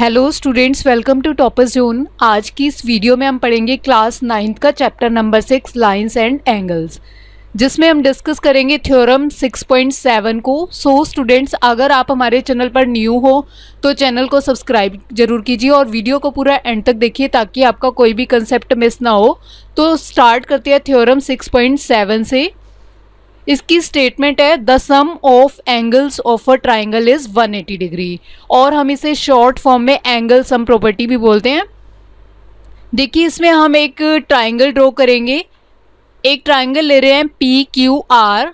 hello students welcome to topper zone आज की इस वीडियो में हम पढ़ेंगे क्लास नाइन्थ का chapter number six lines and angles जिसमें हम डिस्कस करेंगे थ्योरम 6.7 को सो so, स्टूडेंट्स अगर आप हमारे चैनल पर न्यू हो तो चैनल को सब्सक्राइब जरूर कीजिए और वीडियो को पूरा एंड तक देखिए ताकि आपका कोई भी कंसेप्ट मिस ना हो तो स्टार्ट करते हैं थ्योरम 6.7 से इसकी स्टेटमेंट है the sum of angles of a triangle is 180 degree और हम इसे शॉर्ट फॉर्म में एंगल सम प्रॉपर्टी भी बोलते हैं देखिए इसमें हम एक ट्राइंगल ड्रॉ करेंगे एक ट्राइंगल ले रहे हैं पी क्यू आर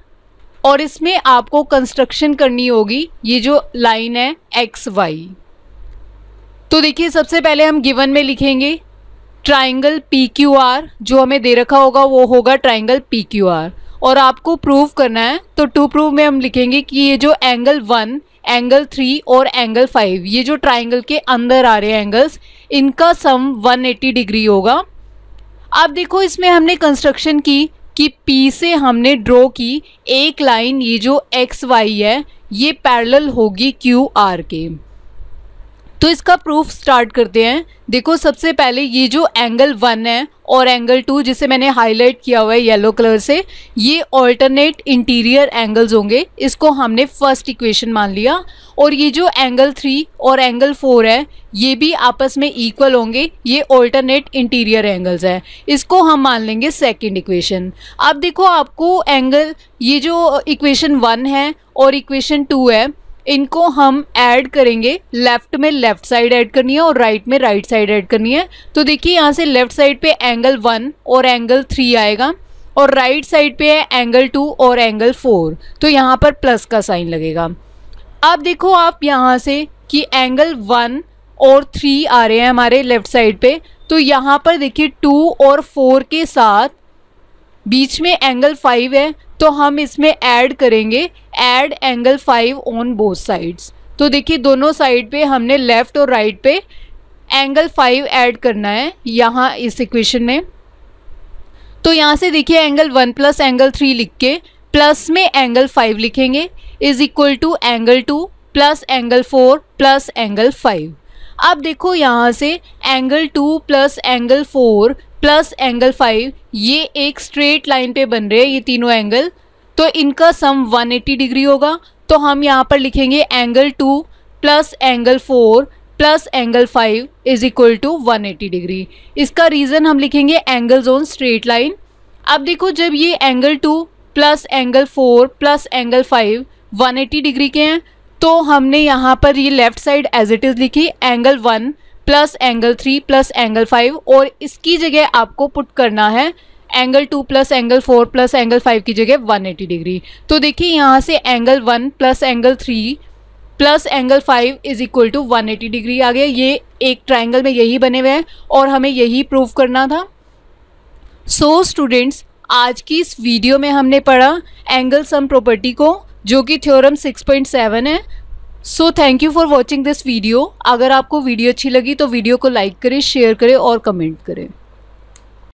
और इसमें आपको कंस्ट्रक्शन करनी होगी ये जो लाइन है एक्स वाई तो देखिए सबसे पहले हम गिवन में लिखेंगे ट्राइंगल पी क्यू आर जो हमें दे रखा होगा वो होगा ट्राइंगल पी क्यू आर और आपको प्रूव करना है तो टू प्रूव में हम लिखेंगे कि ये जो एंगल वन एंगल थ्री और एंगल फाइव ये जो ट्राइंगल के अंदर आ रहे हैं एंगल्स इनका सम 180 डिग्री होगा अब देखो इसमें हमने कंस्ट्रक्शन की कि P से हमने ड्रॉ की एक लाइन ये जो एक्स वाई है ये पैरल होगी क्यू आर के तो इसका प्रूफ स्टार्ट करते हैं देखो सबसे पहले ये जो एंगल वन है और एंगल टू जिसे मैंने हाईलाइट किया हुआ है येलो कलर से ये ऑल्टरनेट इंटीरियर एंगल्स होंगे इसको हमने फर्स्ट इक्वेशन मान लिया और ये जो एंगल थ्री और एंगल फोर है ये भी आपस में इक्वल होंगे ये ऑल्टरनेट इंटीरियर एंगल्स है इसको हम मान लेंगे सेकेंड इक्वेशन अब देखो आपको एंगल ये जो इक्वेशन वन है और इक्वेशन टू है इनको हम ऐड करेंगे लेफ्ट में लेफ्ट साइड ऐड करनी है और राइट में राइट साइड ऐड करनी है तो देखिए यहाँ से लेफ्ट साइड पे एंगल वन और एंगल थ्री आएगा और राइट साइड पे है एंगल टू और एंगल फोर तो यहाँ पर प्लस का साइन लगेगा अब देखो आप यहाँ से कि एंगल वन और थ्री आ रहे हैं हमारे लेफ्ट साइड पे तो यहाँ पर देखिए टू और फोर के साथ बीच में एंगल फाइव है तो हम इसमें ऐड करेंगे add angle five on both sides तो देखिए दोनों साइड पे हमने लेफ्ट और राइट पे एंगल फाइव ऐड करना है यहाँ इस इक्वेशन में तो यहाँ से देखिए angle one plus angle three लिख के प्लस में एंगल फाइव लिखेंगे is equal to angle two plus angle four plus angle five अब देखो यहाँ से angle two plus angle four plus angle five ये एक स्ट्रेट लाइन पे बन रहे हैं ये तीनों एंगल तो इनका सम 180 डिग्री होगा तो हम यहाँ पर लिखेंगे angle two plus angle four plus angle five is equal to one eighty degree इसका रीज़न हम लिखेंगे एंगल जोन स्ट्रेट लाइन अब देखो जब ये angle two plus angle four plus angle five one degree के हैं तो हमने यहाँ पर ये left side as it is लिखी angle one plus angle three plus angle five और इसकी जगह आपको पुट करना है angle two plus angle four plus angle five की जगह वन एटी डिग्री तो देखिए यहाँ से angle one plus angle three plus angle five is equal to one eighty degree आ गया ये एक ट्राइंगल में यही बने हुए हैं और हमें यही प्रूव करना था सो so, स्टूडेंट्स आज की इस वीडियो में हमने पढ़ा एंगल सम प्रॉपर्टी को जो कि थ्योरम 6.7 है so thank you for watching this video अगर आपको वीडियो अच्छी लगी तो वीडियो को लाइक करें शेयर करें और कमेंट करें